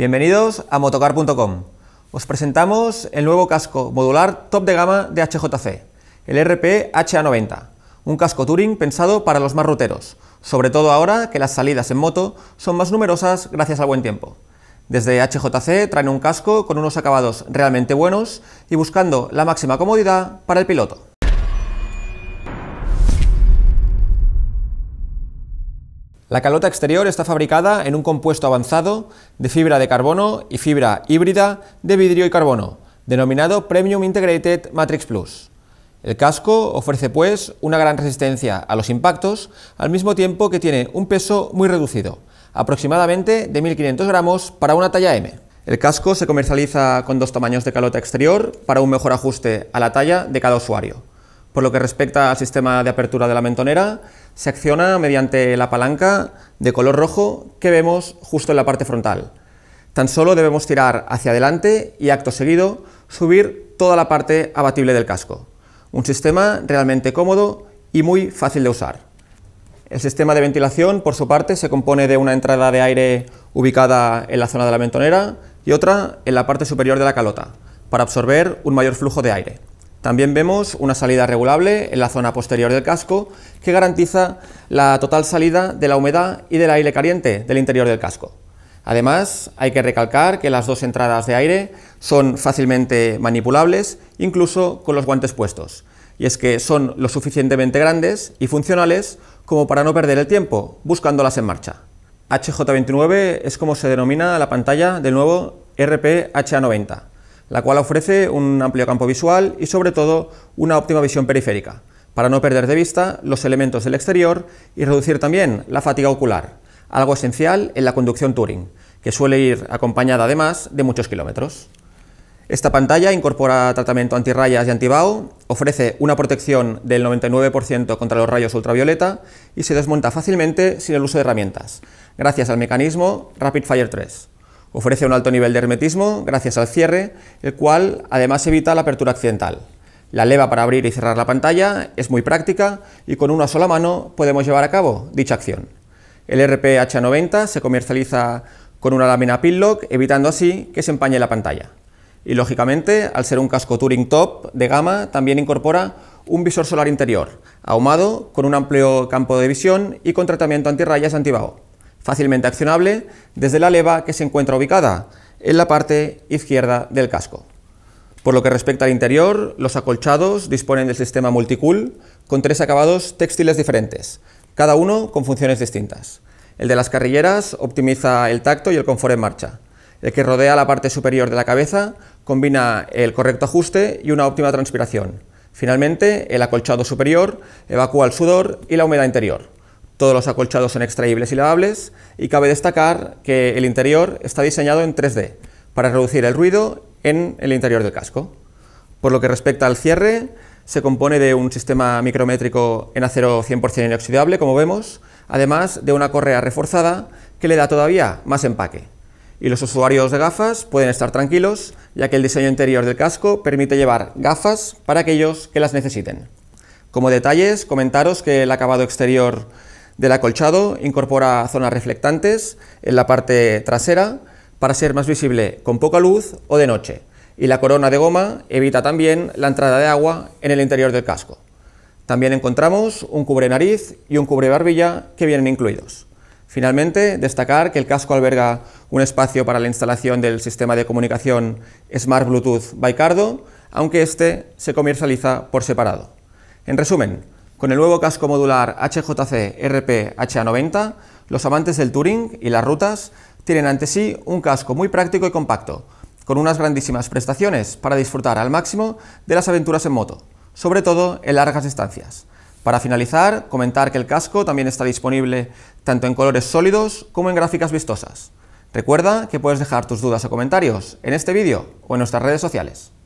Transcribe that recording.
Bienvenidos a motocar.com. Os presentamos el nuevo casco modular top de gama de HJC, el RP HA90, un casco touring pensado para los más ruteros, sobre todo ahora que las salidas en moto son más numerosas gracias al buen tiempo. Desde HJC traen un casco con unos acabados realmente buenos y buscando la máxima comodidad para el piloto. La calota exterior está fabricada en un compuesto avanzado de fibra de carbono y fibra híbrida de vidrio y carbono, denominado Premium Integrated Matrix Plus. El casco ofrece pues una gran resistencia a los impactos, al mismo tiempo que tiene un peso muy reducido, aproximadamente de 1.500 gramos para una talla M. El casco se comercializa con dos tamaños de calota exterior para un mejor ajuste a la talla de cada usuario. Por lo que respecta al sistema de apertura de la mentonera, se acciona mediante la palanca de color rojo que vemos justo en la parte frontal. Tan solo debemos tirar hacia adelante y acto seguido subir toda la parte abatible del casco. Un sistema realmente cómodo y muy fácil de usar. El sistema de ventilación, por su parte, se compone de una entrada de aire ubicada en la zona de la mentonera y otra en la parte superior de la calota, para absorber un mayor flujo de aire. También vemos una salida regulable en la zona posterior del casco que garantiza la total salida de la humedad y del aire caliente del interior del casco. Además, hay que recalcar que las dos entradas de aire son fácilmente manipulables, incluso con los guantes puestos, y es que son lo suficientemente grandes y funcionales como para no perder el tiempo buscándolas en marcha. HJ29 es como se denomina la pantalla del nuevo RPHA90, la cual ofrece un amplio campo visual y sobre todo una óptima visión periférica, para no perder de vista los elementos del exterior y reducir también la fatiga ocular, algo esencial en la conducción Touring, que suele ir acompañada además de muchos kilómetros. Esta pantalla incorpora tratamiento antirrayas y antibao, ofrece una protección del 99% contra los rayos ultravioleta y se desmonta fácilmente sin el uso de herramientas, gracias al mecanismo Rapid Fire 3. Ofrece un alto nivel de hermetismo gracias al cierre, el cual además evita la apertura accidental. La leva para abrir y cerrar la pantalla es muy práctica y con una sola mano podemos llevar a cabo dicha acción. El RPH90 se comercializa con una lámina pinlock, evitando así que se empañe la pantalla. Y lógicamente, al ser un casco Touring Top de gama, también incorpora un visor solar interior, ahumado, con un amplio campo de visión y con tratamiento antirrayas antivaho fácilmente accionable desde la leva que se encuentra ubicada en la parte izquierda del casco. Por lo que respecta al interior, los acolchados disponen del sistema Multicool con tres acabados textiles diferentes, cada uno con funciones distintas. El de las carrilleras optimiza el tacto y el confort en marcha. El que rodea la parte superior de la cabeza combina el correcto ajuste y una óptima transpiración. Finalmente, el acolchado superior evacúa el sudor y la humedad interior. Todos los acolchados son extraíbles y lavables y cabe destacar que el interior está diseñado en 3D para reducir el ruido en el interior del casco. Por lo que respecta al cierre, se compone de un sistema micrométrico en acero 100% inoxidable, como vemos, además de una correa reforzada que le da todavía más empaque. Y los usuarios de gafas pueden estar tranquilos, ya que el diseño interior del casco permite llevar gafas para aquellos que las necesiten. Como detalles, comentaros que el acabado exterior del acolchado incorpora zonas reflectantes en la parte trasera para ser más visible con poca luz o de noche y la corona de goma evita también la entrada de agua en el interior del casco. También encontramos un cubre nariz y un cubre barbilla que vienen incluidos. Finalmente, destacar que el casco alberga un espacio para la instalación del sistema de comunicación Smart Bluetooth Bicardo, aunque este se comercializa por separado. En resumen, con el nuevo casco modular HJC RP HA90, los amantes del Touring y las rutas tienen ante sí un casco muy práctico y compacto, con unas grandísimas prestaciones para disfrutar al máximo de las aventuras en moto, sobre todo en largas distancias. Para finalizar, comentar que el casco también está disponible tanto en colores sólidos como en gráficas vistosas. Recuerda que puedes dejar tus dudas o comentarios en este vídeo o en nuestras redes sociales.